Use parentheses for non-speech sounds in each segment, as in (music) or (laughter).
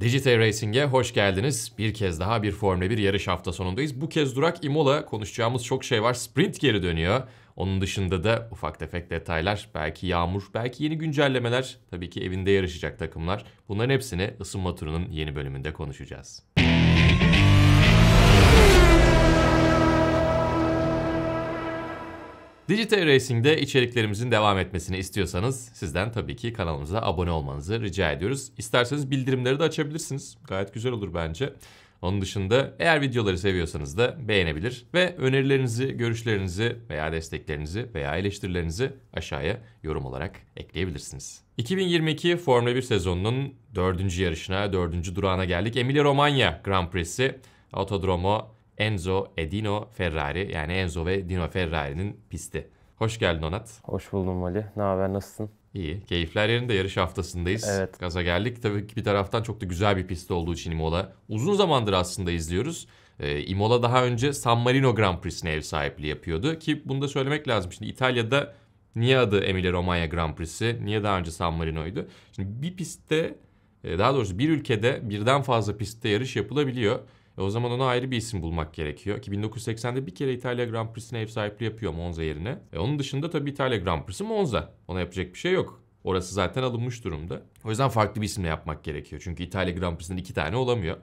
Digitay Racing'e hoş geldiniz. Bir kez daha bir Formula 1 yarış hafta sonundayız. Bu kez durak Imola. Konuşacağımız çok şey var. Sprint geri dönüyor. Onun dışında da ufak tefek detaylar, belki yağmur, belki yeni güncellemeler, tabii ki evinde yarışacak takımlar. Bunların hepsini ısınma turunun yeni bölümünde konuşacağız. Digital Racing'de içeriklerimizin devam etmesini istiyorsanız sizden tabii ki kanalımıza abone olmanızı rica ediyoruz. İsterseniz bildirimleri de açabilirsiniz. Gayet güzel olur bence. Onun dışında eğer videoları seviyorsanız da beğenebilir ve önerilerinizi, görüşlerinizi veya desteklerinizi veya eleştirilerinizi aşağıya yorum olarak ekleyebilirsiniz. 2022 Formula 1 sezonunun dördüncü yarışına, dördüncü durağına geldik. Emilia Romagna Grand Prix'si Autodromo Enzo e Dino Ferrari yani Enzo ve Dino Ferrari'nin pisti. Hoş geldin Onat. Hoş buldum Ali. Ne haber nasılsın? İyi. Keyifler yerinde yarış haftasındayız. Evet. Gaza geldik. Tabii ki bir taraftan çok da güzel bir pist olduğu için Imola. Uzun zamandır aslında izliyoruz. Ee, İmola daha önce San Marino Grand Prix'sine ev sahipliği yapıyordu. Ki bunu da söylemek lazım. Şimdi İtalya'da niye adı Emilia Romagna Grand Prix'si? Niye daha önce San Marino'ydu? Şimdi bir pistte e, daha doğrusu bir ülkede birden fazla pistte yarış yapılabiliyor. E o zaman ona ayrı bir isim bulmak gerekiyor. Ki 1980'de bir kere İtalya Grand Prix'sine ev sahipliği yapıyor Monza yerine. E onun dışında tabii İtalya Grand Prix'si Monza. Ona yapacak bir şey yok. Orası zaten alınmış durumda. O yüzden farklı bir isimle yapmak gerekiyor. Çünkü İtalya Grand Prix'sinden iki tane olamıyor.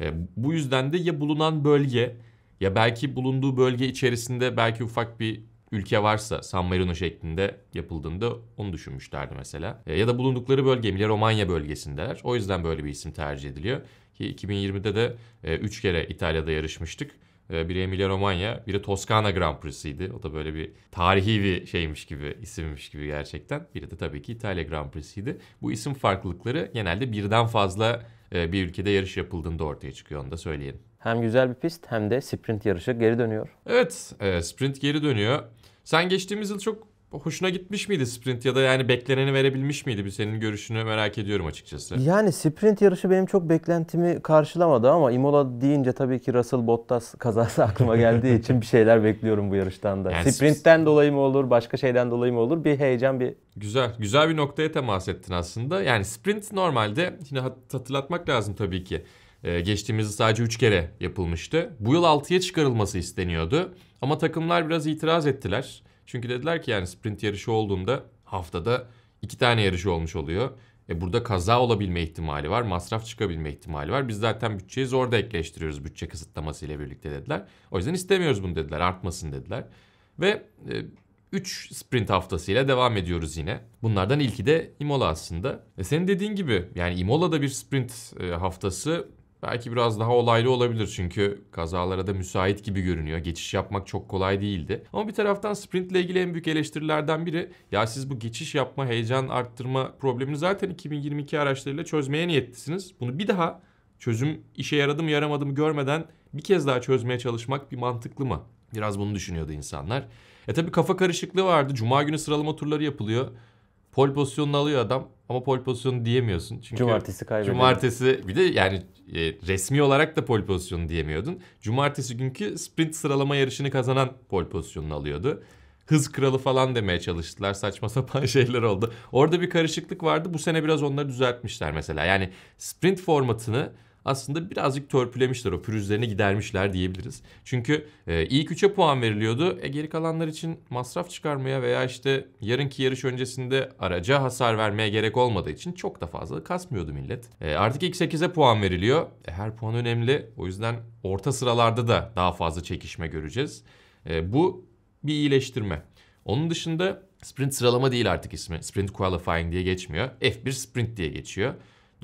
E, bu yüzden de ya bulunan bölge ya belki bulunduğu bölge içerisinde belki ufak bir ülke varsa San Marino şeklinde yapıldığında onu düşünmüşlerdi mesela. E, ya da bulundukları bölge Emilia-Romanya bölgesindeler. O yüzden böyle bir isim tercih ediliyor. Ki 2020'de de 3 e, kere İtalya'da yarışmıştık. E, biri Emilia Romanya, biri Toskana Grand Prix'siydi. O da böyle bir tarihi bir şeymiş gibi, isimmiş gibi gerçekten. Biri de tabii ki İtalya Grand Prix'siydi. Bu isim farklılıkları genelde birden fazla bir ülkede yarış yapıldığında ortaya çıkıyor onu da söyleyelim. Hem güzel bir pist hem de sprint yarışı geri dönüyor. Evet e, sprint geri dönüyor. Sen geçtiğimiz yıl çok hoşuna gitmiş miydi sprint ya da yani bekleneni verebilmiş miydi? Bir senin görüşünü merak ediyorum açıkçası. Yani sprint yarışı benim çok beklentimi karşılamadı ama Imola deyince tabii ki Russell Bottas kazası (laughs) aklıma geldiği için bir şeyler bekliyorum bu yarıştan da. Yani Sprintten sp- dolayı mı olur, başka şeyden dolayı mı olur? Bir heyecan, bir Güzel. Güzel bir noktaya temas ettin aslında. Yani sprint normalde yine hatırlatmak lazım tabii ki. Ee, sadece 3 kere yapılmıştı. Bu yıl 6'ya çıkarılması isteniyordu. Ama takımlar biraz itiraz ettiler. Çünkü dediler ki yani sprint yarışı olduğunda haftada 2 tane yarışı olmuş oluyor. E burada kaza olabilme ihtimali var, masraf çıkabilme ihtimali var. Biz zaten bütçeyi zor da ekleştiriyoruz bütçe kısıtlaması ile birlikte dediler. O yüzden istemiyoruz bunu dediler, artmasın dediler. Ve 3 e, sprint haftasıyla devam ediyoruz yine. Bunlardan ilki de Imola aslında. E senin dediğin gibi yani Imola'da bir sprint e, haftası Belki biraz daha olaylı olabilir çünkü kazalara da müsait gibi görünüyor. Geçiş yapmak çok kolay değildi. Ama bir taraftan sprintle ilgili en büyük eleştirilerden biri ya siz bu geçiş yapma, heyecan arttırma problemini zaten 2022 araçlarıyla çözmeye niyetlisiniz. Bunu bir daha çözüm işe yaradı mı yaramadı mı görmeden bir kez daha çözmeye çalışmak bir mantıklı mı? Biraz bunu düşünüyordu insanlar. E tabi kafa karışıklığı vardı. Cuma günü sıralama turları yapılıyor. Pol pozisyonunu alıyor adam. Ama pole pozisyonu diyemiyorsun. Çünkü cumartesi kaybediyor. Cumartesi bir de yani e, resmi olarak da pole pozisyonu diyemiyordun. Cumartesi günkü sprint sıralama yarışını kazanan pole pozisyonunu alıyordu. Hız kralı falan demeye çalıştılar. Saçma (laughs) sapan şeyler oldu. Orada bir karışıklık vardı. Bu sene biraz onları düzeltmişler mesela. Yani sprint formatını aslında birazcık törpülemişler o pürüzlerini gidermişler diyebiliriz. Çünkü e, ilk 3'e puan veriliyordu. E, geri kalanlar için masraf çıkarmaya veya işte yarınki yarış öncesinde araca hasar vermeye gerek olmadığı için çok da fazla kasmıyordu millet. E, artık ilk 8'e puan veriliyor. E, her puan önemli. O yüzden orta sıralarda da daha fazla çekişme göreceğiz. E, bu bir iyileştirme. Onun dışında sprint sıralama değil artık ismi. Sprint qualifying diye geçmiyor. F1 sprint diye geçiyor.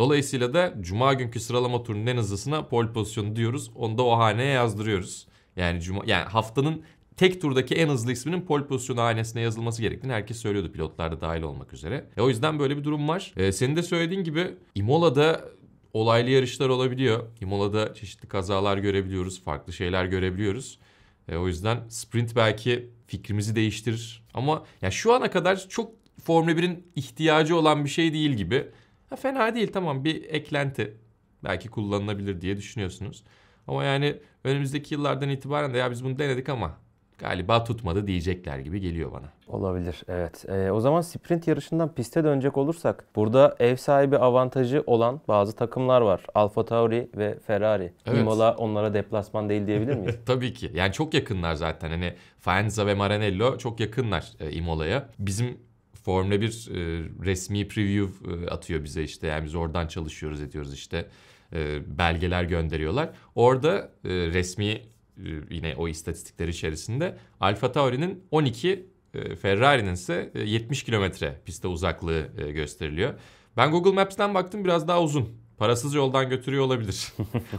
Dolayısıyla da cuma günkü sıralama turunun en hızlısına pole pozisyonu diyoruz. Onu da o haneye yazdırıyoruz. Yani cuma yani haftanın tek turdaki en hızlı isminin pole pozisyonu hanesine yazılması gerektiğini herkes söylüyordu pilotlarda dahil olmak üzere. E, o yüzden böyle bir durum var. E, senin de söylediğin gibi Imola'da olaylı yarışlar olabiliyor. Imola'da çeşitli kazalar görebiliyoruz, farklı şeyler görebiliyoruz. E, o yüzden sprint belki fikrimizi değiştirir. Ama ya şu ana kadar çok Formula 1'in ihtiyacı olan bir şey değil gibi. Ha, fena değil tamam bir eklenti. Belki kullanılabilir diye düşünüyorsunuz. Ama yani önümüzdeki yıllardan itibaren de ya biz bunu denedik ama galiba tutmadı diyecekler gibi geliyor bana. Olabilir evet. Ee, o zaman sprint yarışından piste dönecek olursak burada ev sahibi avantajı olan bazı takımlar var. Alfa Tauri ve Ferrari. Evet. Imola onlara deplasman değil diyebilir miyiz? (laughs) Tabii ki. Yani çok yakınlar zaten. Hani Faenza ve Maranello çok yakınlar e, Imola'ya. Bizim Formula 1 e, resmi preview e, atıyor bize işte. Yani biz oradan çalışıyoruz ediyoruz işte. E, belgeler gönderiyorlar. Orada e, resmi e, yine o istatistikler içerisinde Alfa Tauri'nin 12, e, Ferrari'nin ise 70 e, kilometre piste uzaklığı e, gösteriliyor. Ben Google Maps'ten baktım biraz daha uzun. Parasız yoldan götürüyor olabilir.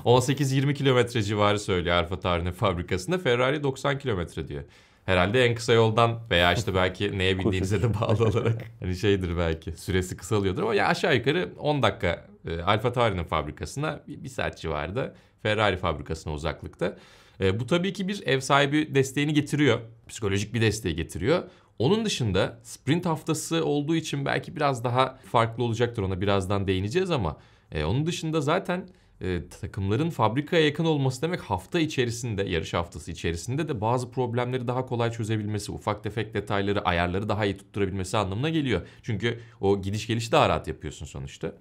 18-20 (laughs) kilometre civarı söylüyor Alfa Tauri'nin fabrikasında. Ferrari 90 kilometre diyor herhalde en kısa yoldan veya işte belki (laughs) neye bindiğinize de bağlı olarak (laughs) hani şeydir belki süresi kısalıyordur ama ya aşağı yukarı 10 dakika e, Alfa Tauri'nin fabrikasına bir, saat civarında Ferrari fabrikasına uzaklıkta. E, bu tabii ki bir ev sahibi desteğini getiriyor. Psikolojik bir desteği getiriyor. Onun dışında sprint haftası olduğu için belki biraz daha farklı olacaktır ona birazdan değineceğiz ama e, onun dışında zaten ee, takımların fabrikaya yakın olması demek hafta içerisinde, yarış haftası içerisinde de bazı problemleri daha kolay çözebilmesi, ufak tefek detayları, ayarları daha iyi tutturabilmesi anlamına geliyor. Çünkü o gidiş geliş daha rahat yapıyorsun sonuçta.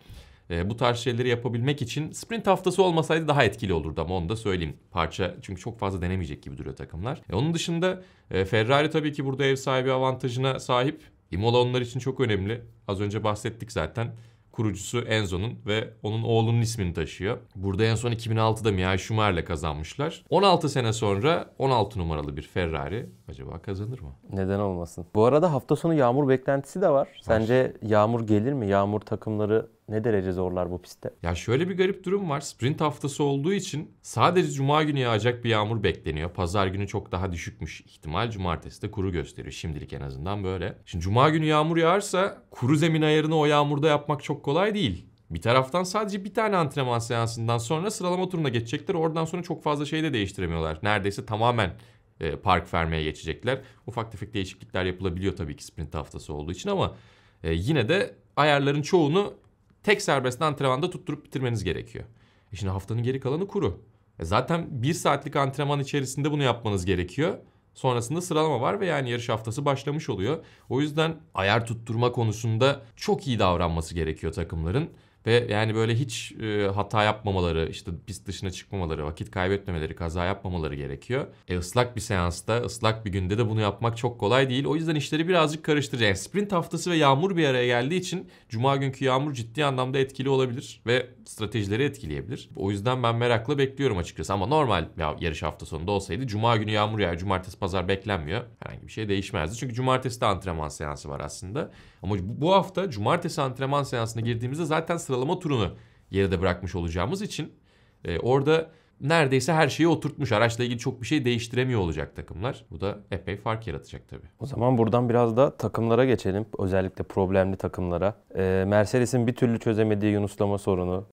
E, bu tarz şeyleri yapabilmek için sprint haftası olmasaydı daha etkili olurdu ama onu da söyleyeyim. Parça çünkü çok fazla denemeyecek gibi duruyor takımlar. E, onun dışında e, Ferrari tabii ki burada ev sahibi avantajına sahip. Imola onlar için çok önemli. Az önce bahsettik zaten kurucusu Enzo'nun ve onun oğlunun ismini taşıyor. Burada en son 2006'da Mia Schumacher'le kazanmışlar. 16 sene sonra 16 numaralı bir Ferrari acaba kazanır mı? Neden olmasın? Bu arada hafta sonu yağmur beklentisi de var. Sence yağmur gelir mi? Yağmur takımları ne derece zorlar bu pistte? Ya şöyle bir garip durum var. Sprint haftası olduğu için sadece cuma günü yağacak bir yağmur bekleniyor. Pazar günü çok daha düşükmüş ihtimal. Cumartesi de kuru gösteriyor. Şimdilik en azından böyle. Şimdi cuma günü yağmur yağarsa kuru zemin ayarını o yağmurda yapmak çok kolay değil. Bir taraftan sadece bir tane antrenman seansından sonra sıralama turuna geçecekler. Oradan sonra çok fazla şey de değiştiremiyorlar. Neredeyse tamamen e, park vermeye geçecekler. Ufak tefek değişiklikler yapılabiliyor tabii ki sprint haftası olduğu için ama e, yine de ayarların çoğunu tek serbest antrenmanda tutturup bitirmeniz gerekiyor. E şimdi haftanın geri kalanı kuru. E zaten bir saatlik antrenman içerisinde bunu yapmanız gerekiyor. Sonrasında sıralama var ve yani yarış haftası başlamış oluyor. O yüzden ayar tutturma konusunda çok iyi davranması gerekiyor takımların. Ve yani böyle hiç e, hata yapmamaları, işte pist dışına çıkmamaları, vakit kaybetmemeleri, kaza yapmamaları gerekiyor. E ıslak bir seansta, ıslak bir günde de bunu yapmak çok kolay değil. O yüzden işleri birazcık karıştıracak. Yani sprint haftası ve yağmur bir araya geldiği için cuma günkü yağmur ciddi anlamda etkili olabilir ve stratejileri etkileyebilir. O yüzden ben merakla bekliyorum açıkçası. Ama normal ya, yarış hafta sonunda olsaydı cuma günü yağmur yağıyor, cumartesi pazar beklenmiyor. Herhangi bir şey değişmezdi. Çünkü cumartesi de antrenman seansı var aslında. Ama bu hafta cumartesi antrenman seansına girdiğimizde zaten sıralama turunu geride bırakmış olacağımız için e, orada neredeyse her şeyi oturtmuş. Araçla ilgili çok bir şey değiştiremiyor olacak takımlar. Bu da epey fark yaratacak tabii. O zaman buradan biraz da takımlara geçelim. Özellikle problemli takımlara. Ee, Mercedes'in bir türlü çözemediği yunuslama sorunu,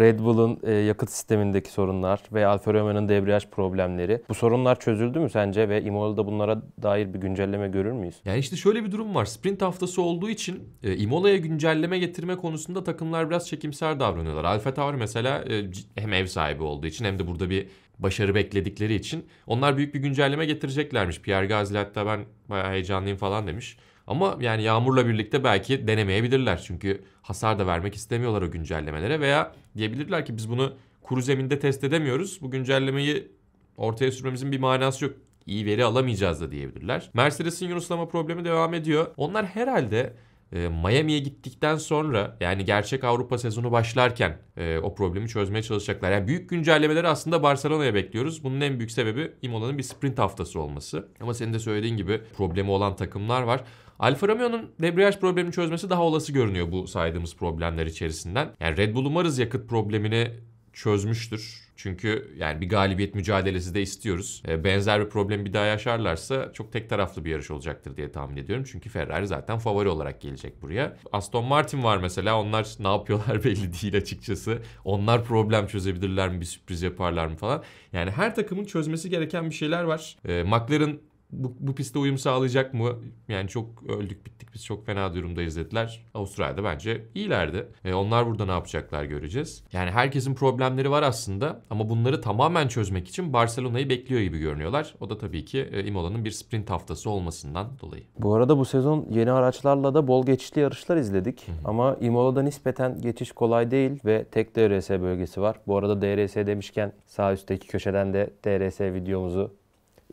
Red Bull'un e, yakıt sistemindeki sorunlar ve Alfa Romeo'nun debriyaj problemleri. Bu sorunlar çözüldü mü sence ve Imola'da bunlara dair bir güncelleme görür müyüz? Yani işte şöyle bir durum var. Sprint haftası olduğu için e, Imola'ya güncelleme getirme konusunda takımlar biraz çekimser davranıyorlar. Alfa Tauri mesela e, hem ev sahibi olduğu için hem de burada bir başarı bekledikleri için onlar büyük bir güncelleme getireceklermiş. Pierre Gasly hatta ben bayağı heyecanlıyım falan demiş. Ama yani yağmurla birlikte belki denemeyebilirler. Çünkü hasar da vermek istemiyorlar o güncellemelere veya diyebilirler ki biz bunu kuru zeminde test edemiyoruz. Bu güncellemeyi ortaya sürmemizin bir manası yok. İyi veri alamayacağız da diyebilirler. Mercedes'in yunuslama problemi devam ediyor. Onlar herhalde e, Miami'ye gittikten sonra yani gerçek Avrupa sezonu başlarken e, o problemi çözmeye çalışacaklar. Yani büyük güncellemeleri aslında Barcelona'ya bekliyoruz. Bunun en büyük sebebi Imola'nın bir sprint haftası olması. Ama senin de söylediğin gibi problemi olan takımlar var. Alfa Romeo'nun debriyaj problemini çözmesi daha olası görünüyor bu saydığımız problemler içerisinden. Yani Red Bull umarız yakıt problemini çözmüştür. Çünkü yani bir galibiyet mücadelesi de istiyoruz. E, benzer bir problem bir daha yaşarlarsa çok tek taraflı bir yarış olacaktır diye tahmin ediyorum. Çünkü Ferrari zaten favori olarak gelecek buraya. Aston Martin var mesela. Onlar ne yapıyorlar (laughs) belli değil açıkçası. Onlar problem çözebilirler mi, bir sürpriz yaparlar mı falan. Yani her takımın çözmesi gereken bir şeyler var. E, McLaren bu, bu piste uyum sağlayacak mı? Yani çok öldük bittik biz çok fena durumdayız dediler. Avustralya'da bence iyilerdi. E, onlar burada ne yapacaklar göreceğiz. Yani herkesin problemleri var aslında ama bunları tamamen çözmek için Barcelona'yı bekliyor gibi görünüyorlar. O da tabii ki e, Imola'nın bir sprint haftası olmasından dolayı. Bu arada bu sezon yeni araçlarla da bol geçişli yarışlar izledik. Hı hı. Ama Imola'da nispeten geçiş kolay değil ve tek DRS bölgesi var. Bu arada DRS demişken sağ üstteki köşeden de DRS videomuzu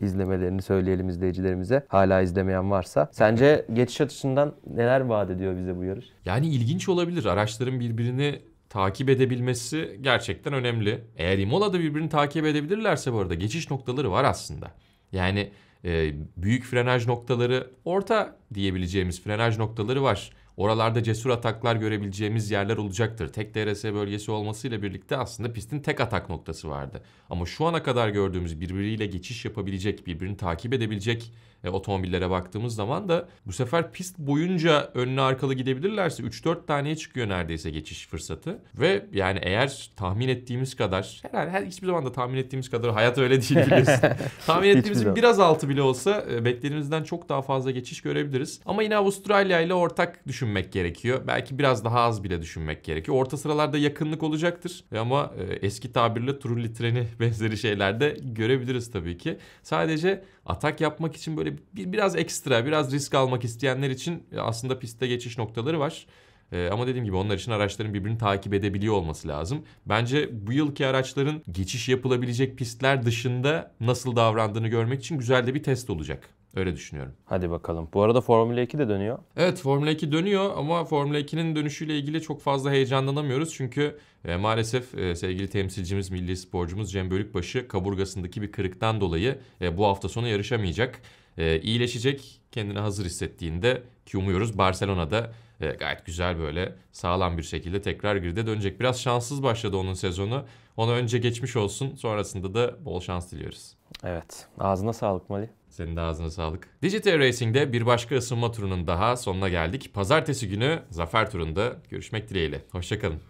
izlemelerini söyleyelim izleyicilerimize. Hala izlemeyen varsa. Sence geçiş açısından neler vaat ediyor bize bu yarış? Yani ilginç olabilir. Araçların birbirini takip edebilmesi gerçekten önemli. Eğer Imola'da birbirini takip edebilirlerse bu arada geçiş noktaları var aslında. Yani e, büyük frenaj noktaları, orta diyebileceğimiz frenaj noktaları var. Oralarda cesur ataklar görebileceğimiz yerler olacaktır. Tek DRS bölgesi olmasıyla birlikte aslında pistin tek atak noktası vardı. Ama şu ana kadar gördüğümüz birbiriyle geçiş yapabilecek, birbirini takip edebilecek e, otomobillere baktığımız zaman da bu sefer pist boyunca önlü arkalı gidebilirlerse 3-4 taneye çıkıyor neredeyse geçiş fırsatı. Ve yani eğer tahmin ettiğimiz kadar, herhalde her, hiçbir zaman da tahmin ettiğimiz kadar hayat öyle değil biliyorsun. (laughs) tahmin ettiğimizin biraz altı bile olsa e, beklediğimizden çok daha fazla geçiş görebiliriz. Ama yine Avustralya ile ortak düşün düşünmek gerekiyor. Belki biraz daha az bile düşünmek gerekiyor. Orta sıralarda yakınlık olacaktır e, ama e, eski tabirle Trulli treni (laughs) benzeri şeylerde görebiliriz tabii ki. Sadece atak yapmak için böyle bir, biraz ekstra, biraz risk almak isteyenler için e, aslında pistte geçiş noktaları var. Ee, ama dediğim gibi onlar için araçların birbirini takip edebiliyor olması lazım. Bence bu yılki araçların geçiş yapılabilecek pistler dışında nasıl davrandığını görmek için güzel de bir test olacak. Öyle düşünüyorum. Hadi bakalım. Bu arada Formula 2 de dönüyor. Evet Formula 2 dönüyor ama Formula 2'nin dönüşüyle ilgili çok fazla heyecanlanamıyoruz. Çünkü e, maalesef e, sevgili temsilcimiz, milli sporcumuz Cem Bölükbaşı kaburgasındaki bir kırıktan dolayı e, bu hafta sonu yarışamayacak. E, iyileşecek, kendini hazır hissettiğinde ki umuyoruz Barcelona'da e, gayet güzel böyle sağlam bir şekilde tekrar girde dönecek. Biraz şanssız başladı onun sezonu. Ona önce geçmiş olsun sonrasında da bol şans diliyoruz. Evet ağzına sağlık Mali. Senin de ağzına sağlık. Digital Racing'de bir başka ısınma turunun daha sonuna geldik. Pazartesi günü zafer turunda görüşmek dileğiyle. Hoşçakalın.